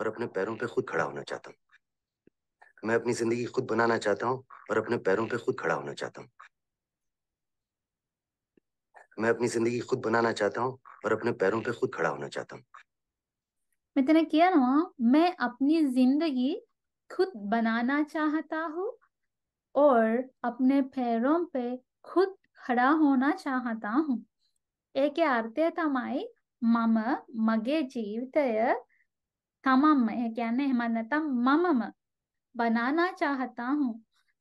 और अपने पैरों पे खुद खड़ा होना चाहता हूँ मैं अपनी जिंदगी खुद बनाना चाहता हूँ और अपने पैरों पे खुद खड़ा होना चाहता हूँ मैं अपनी जिंदगी खुद बनाना चाहता हूँ और अपने पैरों पे खुद खड़ा होना चाहता हूँ मैं तेने किया ना मैं अपनी जिंदगी खुद बनाना चाहता हूँ और अपने पैरों पे खुद खड़ा होना चाहता हूँ एक आरते तमाई मम मगे ಜೀವಿತಯ තමන්ම ඒ කියන්නේ එහෙම නැත්නම් මමම බනානා චාහතා හුම්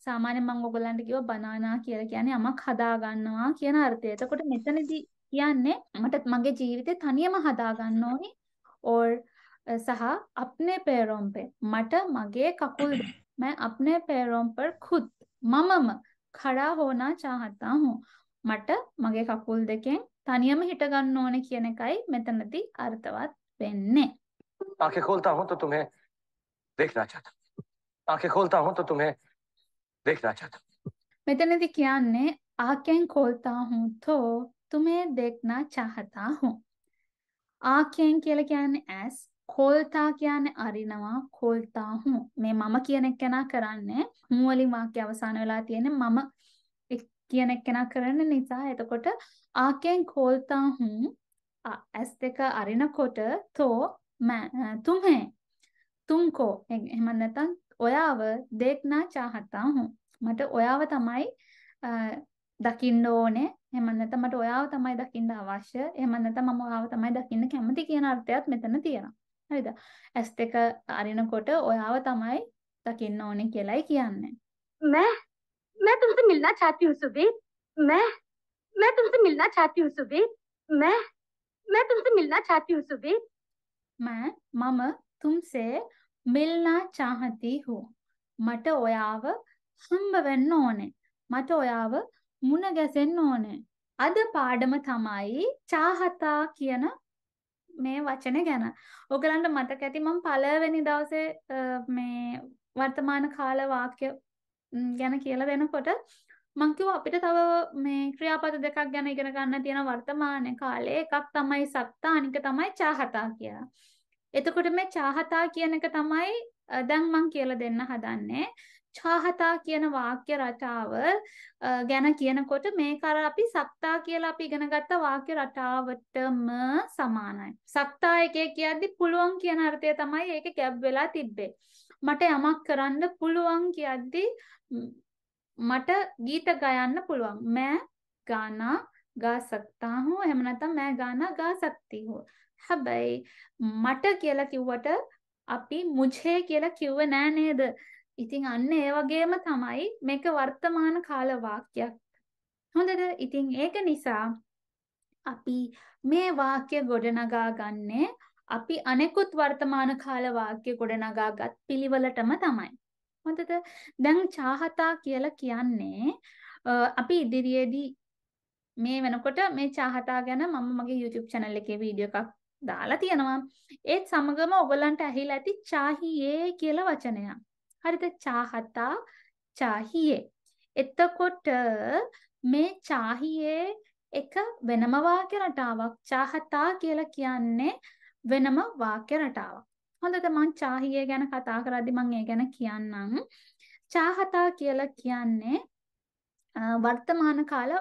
සාමාන්‍යයෙන් මම ඔයගලන්ට කිව්ව බනානා කියලා කියන්නේ යමක් හදා ගන්නවා කියන අර්ථය. එතකොට මෙතනදී කියන්නේ මට මගේ ජීවිතේ තනියම හදා ගන්න ඕනි or සහ අප්නේ පෙරොම් පේ මට මගේ කකුල් मैं अपने पैरों पर खुद මමම खड़ा होना चाहता हूं මට මගේ කකුල් දෙකෙන් තනියම හිට ගන්න ඕනේ කියන එකයි මෙතනදී අර්ථවත් වෙන්නේ आंखें खोलता हूं तो तुम्हें देखना चाहता हूं आंखें खोलता हूं तो तुम्हें देखना चाहता हूं මෙතනදී කියන්නේ ආකෙන් කොල්තා හුන් තෝ තුමේ දෙක්නා චහතා හුන් ආකෙන් කියලා කියන්නේ ඇස් කොල්තා කියන්නේ අරිනවා කොල්තා හුන් මේ මම කියන එකනා කරන්නේ හුන් වලින් වාක්‍ය අවසාන වෙලා තියෙන්නේ මම කියන එකනා කරන නිසා එතකොට ආකෙන් කොල්තා හුන් ඇස් දෙක අරිනකොට තෝ तुम है තුම්කෝ එහෙම නැත්නම් ඔයාව දේක්නා චාහතා හුම් මට ඔයාව තමයි දකින්න ඕනේ එහෙම නැත්නම් මට ඔයාව තමයි දකින්න අවශ්‍ය එහෙම නැත්නම් මම ඔයාව තමයි දකින්න කැමති කියන අර්ථයත් මෙතන තියෙනවා හරිද ඇස් දෙක අරිනකොට ඔයාව තමයි දකින්න ඕනේ කියලායි කියන්නේ මෑ मैं तुमसे मिलना चाहती हूँ सुबीर मैं मैं तुमसे मिलना चाहती हूँ सुबीर मैं मैं तुमसे मिलना चाहती हूँ सुबीर मैं मम तुमसे मिलना चाहती हूँ මට ඔයාව හම්බ වෙන්න ඕනේ මට ඔයාව මුණ ගැසෙන්න ඕනේ අද පාඩම තමයි චාහතා කියන මේ වචන ගැන ඔගලන්ට මතක ඇති මම පළවෙනි දවසේ මේ වර්තමාන කාල වාක්‍ය ගැන කියලා දෙනකොට මං කිව්වා අපිට තව මේ ක්‍රියාපද දෙකක් ගැන ඉගෙන ගන්න තියෙන වර්තමාන කාලේ එකක් තමයි සත්තා අනික තමයි චාහතා කියලා. එතකොට මේ චාහතා කියන එක තමයි දැන් මං කියලා දෙන්න හදන්නේ. චාහතා කියන වාක්‍ය රටාව ගැන කියනකොට මේක අර අපි සක්තා කියලා අපි ඉගෙනගත්ත වාක්‍ය රටාවටම සමානයි. සක්තා එකේ කියද්දි පුළුවන් කියන අර්ථය තමයි ඒක ගැබ් වෙලා තිබ්බේ. මට යමක් කරන්න පුළුවන් කියද්දි මට ගීත ගයන්න පුළුවන්. මෑ ගානා गा सकता हूँ එහෙම නැත්නම් මෑ ගානා ගා सकती हूँ හැබැයි මට කියලා කිව්වට අපි මුජේ කියලා කිව්ව නෑ නේද? ඉතින් අන්න ඒ වගේම තමයි මේක වර්තමාන කාල වාක්‍යයක්. හොඳද? ඉතින් ඒක නිසා අපි මේ වාක්‍ය ගොඩනගා ගන්නේ අපි අනෙකුත් වර්තමාන කාල වාක්‍ය ගොඩනගාගත් පිළිවෙලටම තමයි. හොඳද? දැන් චාහතා කියලා කියන්නේ අපි ඉදිරියේදී මේ වෙනකොට මේ චාහතා ගැන මම මගේ YouTube channel එකේ වීඩියෝ එකක් දාලා තියෙනවා. ඒත් සමගම ඔයගලන්ට ඇහිලා ඇති චාහියේ කියලා වචනය. හරිද? චාහතා චාහියේ. එතකොට මේ චාහියේ එක වෙනම වාක්‍ය රටාවක්. චාහතා කියලා කියන්නේ වෙනම වාක්‍ය රටාවක්. හොඳද මං චාහියේ ගැන කතා කරද්දි මං ඒ ගැන කියන්නම්. චාහතා කියලා කියන්නේ වර්තමාන කාල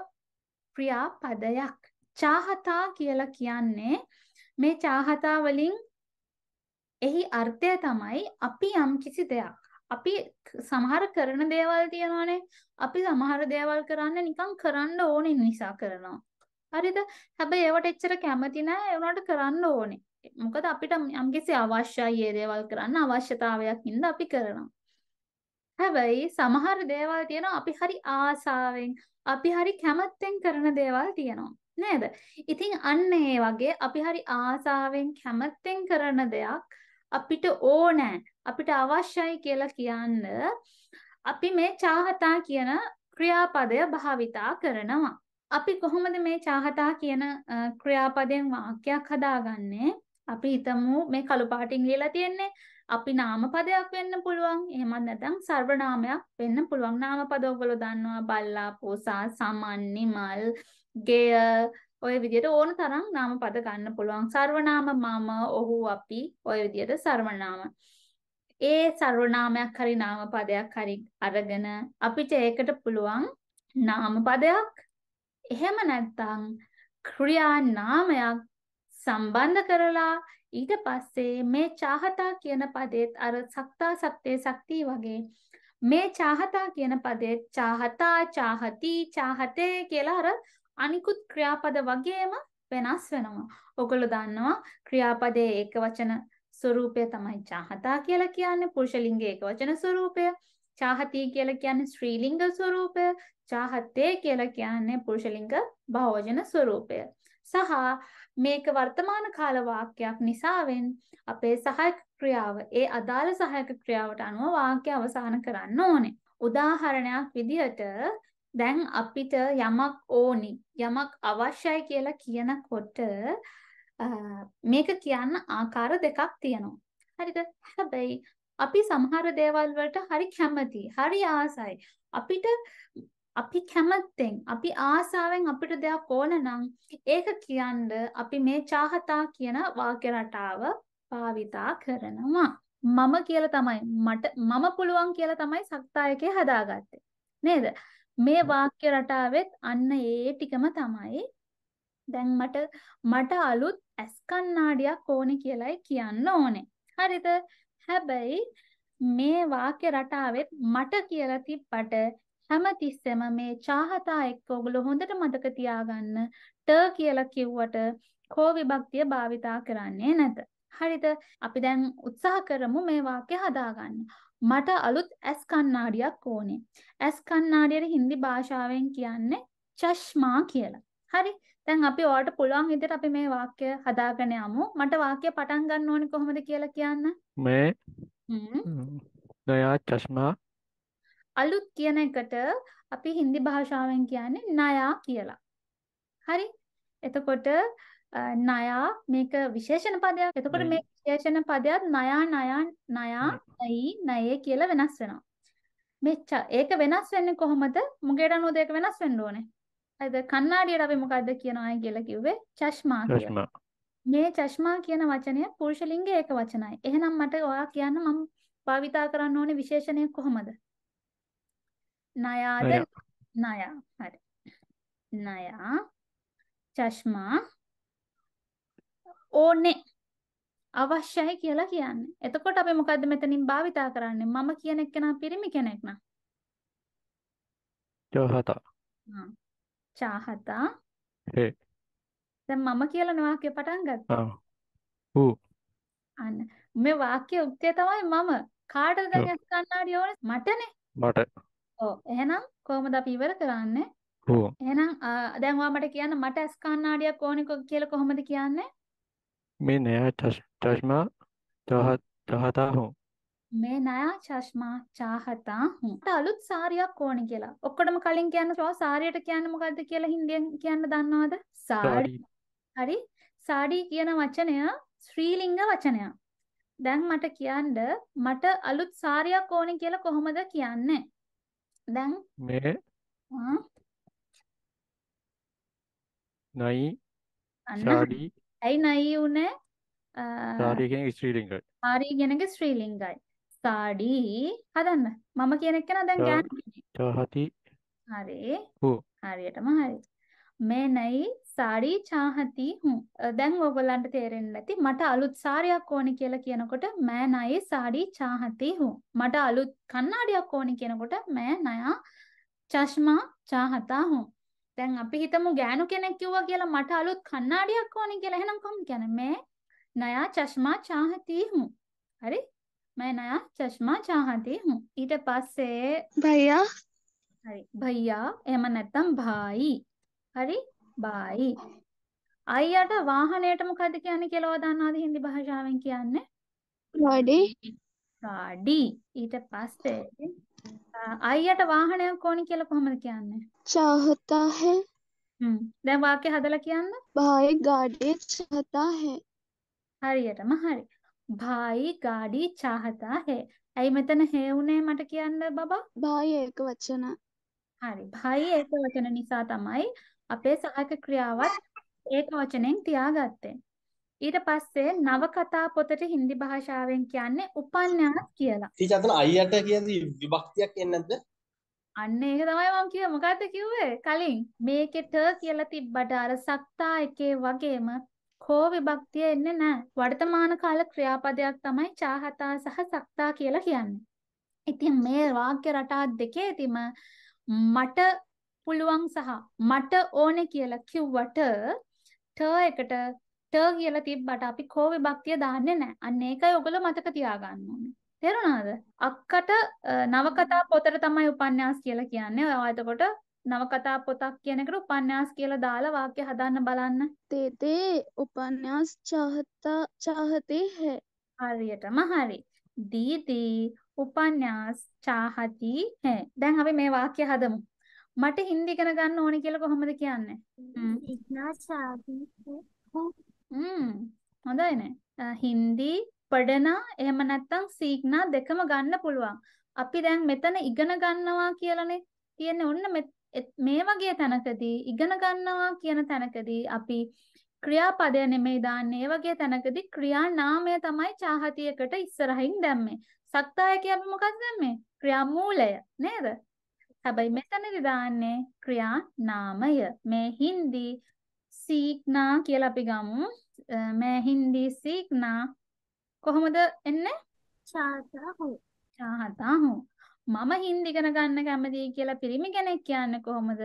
ක්‍රියාපදයක්. චාහතා කියලා කියන්නේ මේ චාහතා වලින් එහි අර්ථය තමයි අපි යම් කිසි දෙයක් අපි සමහර කරන දේවල් තියනවානේ අපි සමහර දේවල් කරන්න නිකන් කරන්න ඕනේ නිසා කරනවා හරිද හැබැයි ඒවට එච්චර කැමති නෑ ඒ උනාට කරන්න ඕනේ මොකද අපිට යම් කිසි අවශ්‍යයි ඒ දේවල් කරන්න අවශ්‍යතාවයක් ඉඳ අපි කරනවා හැබැයි සමහර දේවල් තියෙනවා අපි හරි ආසාවෙන් අපි හරි කැමැත්තෙන් කරන දේවල් තියෙනවා නේද? ඉතින් අන්න ඒ වගේ අපි හරි ආසාවෙන් කැමැත්තෙන් කරන දෙයක් අපිට ඕනෑ අපිට අවශ්‍යයි කියලා කියන්න අපි මේ චාහතා කියන ක්‍රියාපදය භාවිතා කරනවා. අපි කොහොමද මේ චාහතා කියන ක්‍රියාපදයෙන් වාක්‍යයක් හදාගන්නේ? අපි හිතමු මේ කළු පාටින් ලියලා තියෙන්නේ අපි නාමපදයක් වෙන්න පුළුවන්. එහෙමත් නැත්නම් සර්වනාමයක් වෙන්න පුළුවන්. නාමපද ඔයගොල්ලෝ දන්නවා බල්ලා, පෝසා, සමන්, නිමල්, ගෙය ඔය විදිහට ඕන තරම් නාම පද ගන්න පුළුවන්. සර්වනාම මම, ඔහු, අපි ඔය විදිහට සර්වනාම. ඒ සර්වනාමයක් හරි නාම පදයක් හරි අරගෙන අපිට ඒකට පුළුවන් නාම පදයක් එහෙම නැත්නම් ක්‍රියා නාමයක් සම්බන්ධ කරලා ඊට පස්සේ මේ චාහතා කියන පදෙත් අර සක්තා සක්තේ සක්ති වගේ මේ චාහතා කියන පදෙත් චාහතා චාහති චාහතේ කියලා අර අනිකුත් ක්‍රියාපද වගේම වෙනස් වෙනවා. ඔගොල්ලෝ දන්නවා ක්‍රියාපදයේ ඒකවචන ස්වරූපය තමයි චාහතා කියලා කියන්නේ පුරුෂ ලිංගයේ ඒකවචන ස්වරූපය. චාහතී කියලා කියන්නේ ස්ත්‍රී ලිංග ස්වරූපය. චාහතේ කියලා කියන්නේ පුරුෂ ලිංග භවජන ස්වරූපය. සහ මේක වර්තමාන කාල වාක්‍යයක් නිසාවෙන් අපේ සහායක ක්‍රියාව ඒ අදාළ සහායක ක්‍රියාවට අනුව වාක්‍ය අවසන් කරන්න ඕනේ. උදාහරණයක් විදිහට දැන් අපිට යමක් ඕනි යමක් අවශ්‍යයි කියලා කියනකොට මේක කියන්න ආකාර දෙකක් තියෙනවා. හරිද? හැබැයි අපි සමහර දේවල් වලට හරි කැමති, හරි ආසයි. අපිට අපි කැමැත්තෙන්, අපි ආසාවෙන් අපිට දෙයක් ඕන නම් ඒක කියන්න අපි මේ චාහතා කියන වාක්‍ය රටාව භාවිතා කරනවා. මම කියලා තමයි මට මම පුළුවන් කියලා තමයි සක්තායකේ හදාගත්තේ. නේද? මේ වාක්‍ය රටාවෙත් අන්න ඒ ටිකම තමයි. දැන් මට මට අලුත් ඇස් කණ්ණාඩියක් ඕනේ කියලායි කියන්න ඕනේ. හරිද? හැබැයි මේ වාක්‍ය රටාවෙත් මට කියලා තිබ්බට හැමතිස්සෙම මේ චාහතා එක්ක ඔගොල්ලෝ හොඳට මතක තියාගන්න ට කියලා කිව්වට කෝ විභක්තිය භාවිතා කරන්නේ නැත. හරිද? අපි දැන් උත්සාහ කරමු මේ වාක්‍ය හදාගන්න. මට අලුත් ඇස් කණ්ණාඩියක් ඕනේ. ඇස් කණ්ණාඩියට හින්දි භාෂාවෙන් කියන්නේ චෂ්මා කියලා. හරි. දැන් අපි ඔයාලට පුළුවන් විදිහට අපි මේ වාක්‍ය හදාගෙන යමු. මට වාක්‍ය පටන් ගන්න ඕනේ කොහොමද කියලා කියන්න. මේ නයා චෂ්මා අලුත් කියන එකට අපි හින්දි භාෂාවෙන් කියන්නේ නයා කියලා. හරි. එතකොට නයා මේක විශේෂණ පදයක්. එතකොට මේ විශේෂණ පදයක් නයා නයා නයා නයි නයේ කියලා වෙනස් වෙනවා. මෙච්ච ඒක වෙනස් වෙන්නේ කොහොමද? මුගේට අනුව ඒක වෙනස් වෙන්න ඕනේ. හරිද? කණ්ණාඩියට අපි මොකද්ද කියනවා කියලා කිව්වේ? චෂ්මා කියලා. මේ චෂ්මා කියන වචනය පුරුෂ ලිංගයේ ඒක වචනයි. එහෙනම් මට ඔයා කියන්න මම භාවිතා කරන්න ඕනේ විශේෂණය කොහොමද? නයාද නයා හරි. නයා චෂ්මා ඕනේ අවශ්‍යයි කියලා කියන්නේ. එතකොට අපි මොකද්ද මෙතනින් භාවිතා කරන්නේ? මම කියන එක්කෙනා පිරිමි කෙනෙක් නා. චාහතා. හා. චාහතා. හේ. දැන් මම කියලා වාක්‍ය පටන් ගත්තා. ඔව්. ඌ. අන්න මේ වාක්‍ය උත්තේ තමයි මම. කාටද දැන් ඇස් කණ්ණාඩි ඕනේ? මටනේ. මට. ඔව්. එහෙනම් කොහොමද අපි ඉවර කරන්නේ? ඔව්. එහෙනම් දැන් ඔයා මට කියන්න මට ඇස් කණ්ණාඩියක් ඕනේ කියලා කොහොමද කියන්නේ? मैं नया चश्मा चाह चाहता हूँ මේ නයා චෂ්මා චාහතා හුම්. අලුත් සාරියක් ඕනි කියලා. ඔක්කොටම කලින් කියන්න ඔය සාරියට කියන්නේ මොකද්ද කියලා හින්දියෙන් කියන්න දන්නවද? සාඩි. හරි. සාඩි කියන වචනය ශ්‍රීලිංග වචනයක්. දැන් මට කියන්න මට අලුත් සාරියක් ඕනි කියලා කොහොමද කියන්නේ? දැන් මේ නයි සාඩි ඇයි නයි වුණේ? සාරිය කියන එක ශ්‍රී ලිංගයි. සාරිය කියන එක ශ්‍රී ලිංගයි. සාඩී හදන්න. මම කියන එක නා දැන් ගන්න. චාහති. හරි. හෝ. හරියටම හරි. මේ නයි සාරී චාහති හුම්. දැන් ඔයගොල්ලන්ට තේරෙන්න ඇති මට අලුත් සාරියක් ඕනි කියලා කියනකොට මෑ නයි සාරී චාහති හුම්. මට අලුත් කණ්ණාඩියක් ඕනි කියනකොට මෑ නයා චෂ්මා චාහතා හුම්. දැන් අපි හිතමු ගෑනු කෙනෙක් කිව්වා කියලා මට අලුත් කණ්ණාඩියක් ඕනේ කියලා. එහෙනම් කොහොමද කියන්නේ? මේ නයා චෂ්මා චාහති හුම්. හරි? मैं नया चश्मा चाहती हूँ ඊට පස්සේ भैया හරි भैया එහෙම නැත්නම් भाई හරි bye අයියට වාහනයට මොකද කියන්නේ කියලා වදන්නාද හින්දි භාෂාවෙන් කියන්නේ गाड़ी गाड़ी ඊට පස්සේ අයියට වාහනයක් ඕනි කියලා කොහොමද කියන්නේ? चाहता है හ්ම්. දැන් වාක්‍ය හදලා කියන්න. भाई गाड़ी चाहता है හරියටම හරි. භායි ගාඩි චාහතා හේ. ඇයි මෙතන හේ උනේ මට කියන්න බබා? भाई एक वचन है। හරි. භායි ඒක වචන නිසා තමයි අපේ සහක ක්‍රියාවත් ඒක වචනෙන් තියාගත්තේ. ඊට පස්සේ නවකතා පොතට හින්දි භාෂාවෙන් කියන්නේ උපන්යාස් කියලා. ටීචර්තන අයියට කියන්නේ විභක්තියක් එන්නේ නැද්ද? අන්න ඒක තමයි මම කිව්වේ. මොකද්ද කිව්වේ? කලින් මේකෙට කියලා තිබ්බට අර සත්තා එකේ වගේම කෝ විභක්තිය එන්නේ නැහැ. වර්තමාන කාල ක්‍රියාපදයක් තමයි චාහතා සහ සත්තා කියලා කියන්නේ. ඉතින් මේ වාක්‍ය රටා දෙකේදීම මට පුළුවන් සහ මට ඕනේ කියලා කිව්වට ට එකට ට කියලා තිබ්බට අපි කෝ විභක්තිය දාන්නේ නැහැ. අන්න ඒකයි ඔයගොල්ලෝ මතක තියාගන්න ඕනේ. තේරුණාද? අක්කට නවකතා පොතට තමයි උපන්‍යාස කියලා කියන්නේ. ඔයා එතකොට නවකතා පොතක් කියන එකට උපන්‍යාස කියලා දාලා වාක්‍ය හදන්න බලන්න. තේතේ උපන්‍යාස චාහතා චාහතේ හැ. හරියටම හරි. දීදී උපන්‍යාස චාහති හැ. දැන් අපි මේ වාක්‍ය හදමු. මට හින්දි ඉගෙන ගන්න ඕනේ කියලා කොහොමද කියන්නේ? හ්ම්. ඉක්නා චාහති හැ. හ්ම් හොඳයිනේ. හින්දි, පඩනා එහෙම නැත්නම් සීග්නා දෙකම ගන්න පුළුවන්. අපි දැන් මෙතන ඉගෙන ගන්නවා කියලානේ තියෙන්නේ. ඔන්න මේ වගේ තැනකදී ඉගෙන ගන්නවා කියන තැනකදී අපි ක්‍රියාපදය නෙමෙයි දාන්නේ. ඒ වගේ තැනකදී ක්‍රියා නාමය තමයි චාහතියකට ඉස්සරහින් දැම්මේ. සක්තාය කියන්නේ මොකක්ද දැම්මේ? ක්‍රියා මූලය නේද? හැබැයි මෙතනදි දාන්නේ ක්‍රියා නාමය. මේ හින්දි සීක්නා කියලා අපි ගමු मैं हिंदी सीखना කොහොමද එන්නේ चाहता हूं चाहता हूं මම හින්දි ඉගෙන ගන්න කැමතියි කියලා පිරිමි කෙනෙක් කියන්නේ කොහොමද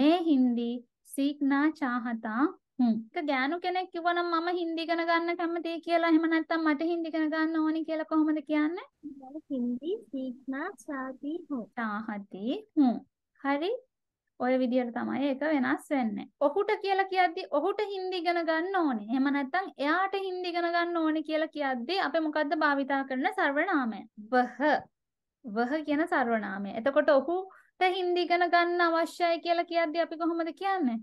මේ හින්දි සීක්නා चाहता හ්ම් ගෑනු කෙනෙක් කිව්වනම් මම හින්දි ඉගෙන ගන්න කැමතියි කියලා එහෙම නැත්නම් මට හින්දි ඉගෙන ගන්න ඕනි කියලා කොහොමද කියන්නේ හින්දි සීක්නා चाहती हूं चाहती हूं හරි ඔය විදිහට තමයි ඒක වෙනස් වෙන්නේ. ඔහුට කියලා කියද්දි ඔහුට හින්දි ඉගෙන ගන්න ඕනේ. එහෙම නැත්නම් එයාට හින්දි ඉගෙන ගන්න ඕනේ කියලා කියද්දි අපි මොකද්ද භාවිතා කරන සර්වනාමය? වහ. වහ කියන සර්වනාමය. එතකොට ඔහුට හින්දි ඉගෙන ගන්න අවශ්‍යයි කියලා කියද්දි අපි කොහොමද කියන්නේ?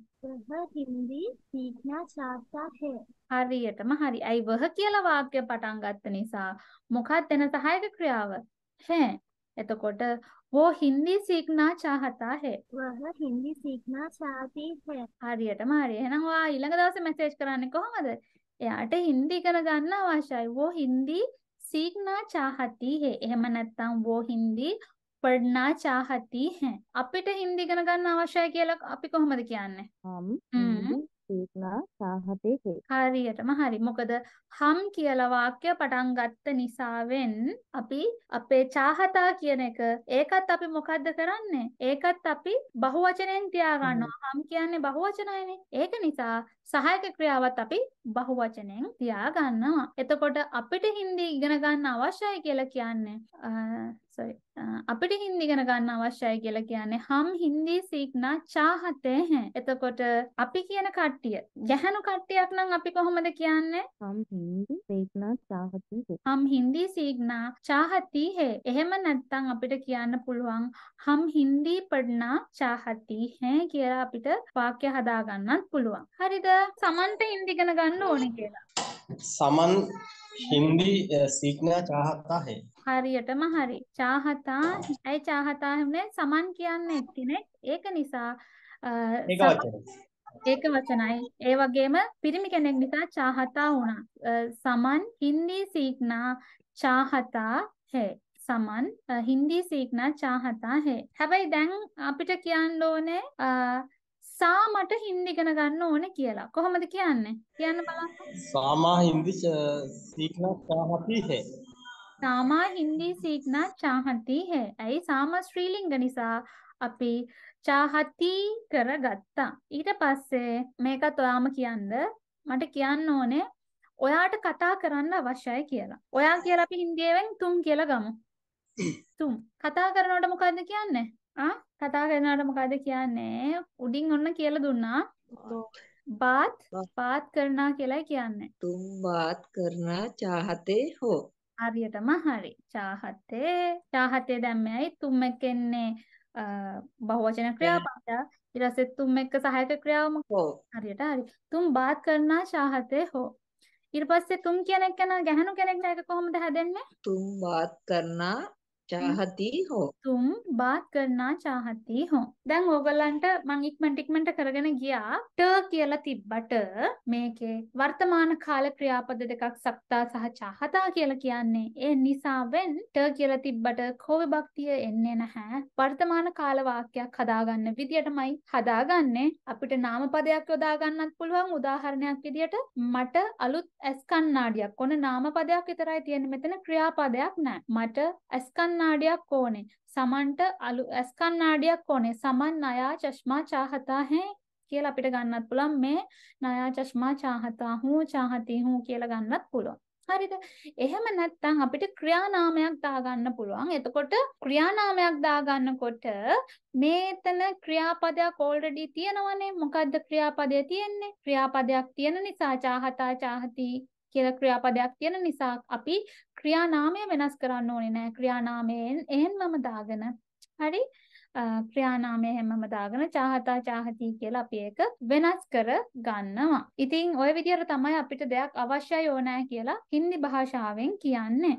වහ හින්දි සීඛනා චාප්තා හේ. හරියටම හරි. අයි වහ කියලා වාක්‍ය පටන් ගත්ත නිසා මොකක්ද එන සහායක ක්‍රියාව? හේ. එතකොට वो हिंदी सीखना चाहता है වහ හින්දි සීක්නා සාතිය හැ. හරියටම හරි. එහෙනම් ඔයා ඊළඟ දවසේ මැසේජ් කරන්නේ කොහොමද? එයාට හින්දි ඉගෙන ගන්න අවශ්‍යයි. वो हिंदी सीखना चाहती है. එහෙම නැත්නම් वो हिंदी पढ़ना चाहती है. අපිට හින්දි ඉගෙන ගන්න අවශ්‍යයි කියලා අපි කොහොමද කියන්නේ? हम හ්ම්. हिंदी තීක්ෂණා සාහතේ හේ. හරියටම හරි. මොකද හම් කියලා වාක්‍ය පටන් ගත්ත නිසාවෙන් අපි අපේ චාහතා කියන එක ඒකත් අපි මොකද්ද කරන්නේ? ඒකත් අපි බහුවචනෙන් තියාගන්නවා. හම් කියන්නේ බහුවචනයිනේ. ඒක නිසා සහායක ක්‍රියාවත් අපි බහුවචනෙන් තියා ගන්නවා. එතකොට අපිට හින්දි ඉගෙන ගන්න අවශ්‍යයි කියලා කියන්නේ sorry අපිට හින්දි ඉගෙන ගන්න අවශ්‍යයි කියලා කියන්නේ හම් හින්දි සීක්නා චාහතේ හැ. එතකොට අපි කියන කට්ටිය ගැහණු කට්ටියක් නම් අපි කොහොමද කියන්නේ? හම් හින්දි සීක්නා චාහති හැ. හම් හින්දි සීක්නා චාහති හැ. එහෙම නැත්නම් අපිට කියන්න පුළුවන් හම් හින්දි පढ़ना चाहती हैं කියලා අපිට වාක්‍ය හදාගන්නත් පුළුවන්. හරිද? සමන්ට හින්දිගෙන ගන්න ඕනි කියලා. සමන් හින්දි සීක්නා චාහතා හේ. හරියටම හරි. චාහතා ඇයි චාහතා හන්නේ සමන් කියන්නේ එක්කෙනෙක්. ඒක නිසා ඒක වචන. ඒක වචනයි. ඒ වගේම පිරිමි කෙනෙක් නිසා චාහතා වුණා. සමන් හින්දි සීක්නා චාහතා හේ. සමන් හින්දි සීක්නා චාහතා හේ. හැබැයි දැන් අපිට කියන්න ඕනේ සා මට හින්දි ඉගෙන ගන්න ඕනේ කියලා. කොහොමද කියන්නේ? කියන්න බලන්න. සාමා හින්දි සීඛනා චාහති හේ. සාමා හින්දි සීඛනා චාහති හේ. ඇයි සාමා ශ්‍රීලිංග නිසා අපි චාහති කරගත්තා. ඊට පස්සේ මේකත් ඔයාම කියන්න මට කියන්න ඕනේ ඔයාට කතා කරන්න අවශ්‍යයි කියලා. ඔයා කියලා අපි හින්දියෙන් තුම් කියලා ගමු. තුම්. කතා කරනකොට මොකද්ද කියන්නේ? ආ කතා කරනකොට මොකද කියන්නේ? උඩින් ඔන්න කියලා දුන්නා. බාත් බාත් කරනා කියලා කියන්නේ. තුම් බාත් කරනා චාහතේ හෝ. හරියටම හරි. චාහතේ චාහතේ දැම්මයි තුම් එකන්නේ බහුවචන ක්‍රියාපද. ඊට පස්සේ තුම් එක සහායක ක්‍රියාව මොකක්ද? හරියට හරි. තුම් බාත් කරනා චාහතේ හෝ. ඊට පස්සේ තුම් කියන එක ගැහණු කෙනෙක් නේද කොහොමද හැදෙන්නේ? තුම් බාත් කරනා චාහති හෝ තුම් බාත් කරනා චාහති හෝ දැන් ඕගලන්ට මං ඉක්මනට ඉක්මනට කරගෙන ගියා ට කියලා තිබ්බට මේකේ වර්තමාන කාල ක්‍රියාපද දෙකක් සක්තා සහ චාහතා කියලා කියන්නේ ඒ නිසාවෙන් ට කියලා තිබ්බට කෝව භක්තිය එන්නේ නැහැ වර්තමාන කාල වාක්‍යයක් හදාගන්න විදියටමයි හදාගන්නේ අපිට නාම පදයක් යොදා ගන්නත් පුළුවන් උදාහරණයක් විදියට මට අලුත් ඇස් කණ්ණාඩියක් ඔන්න නාම පදයක් විතරයි තියෙන්නේ මෙතන ක්‍රියාපදයක් නැහැ මට ඇස් කණ්ණාඩියක් කන්නාඩියක් ඕනේ. සමන්ට අලු ඇස් කන්නාඩියක් ඕනේ. සමන් නයා චෂ්මා චාහතා හේ කියලා අපිට ගන්නත් පුළුවන් මේ නයා චෂ්මා චාහතා හූ චාහති හූ කියලා ගන්නත් පුළුවන්. හරිද එහෙම නැත්නම් අපිට ක්‍රියානාමයක් දාගන්න පුළුවන් එතකොට ක්‍රියානාමයක් දාගන්නකොට මේතන ක්‍රියාපදයක් ඕල්රෙඩි තියෙනවනේ මොකද්ද ක්‍රියාපදය තියෙන්නේ ක්‍රියාපදයක් තියෙන නිසා චාහතා චාහති කියලා ක්‍රියාපදයක් තියෙන නිසා අපි ක්‍රියානාමය වෙනස් කරන්න ඕනේ නෑ ක්‍රියානාමයෙන් එහෙන්මම දාගෙන හරි ක්‍රියානාමය හැමම දාගෙන චාහතා චාහති කියලා අපි ඒක වෙනස් කර ගන්නවා. ඉතින් ওই විදිහට තමයි අපිට දෙයක් අවශ්‍යයි ඕනෑ කියලා හින්දි භාෂාවෙන් කියන්නේ.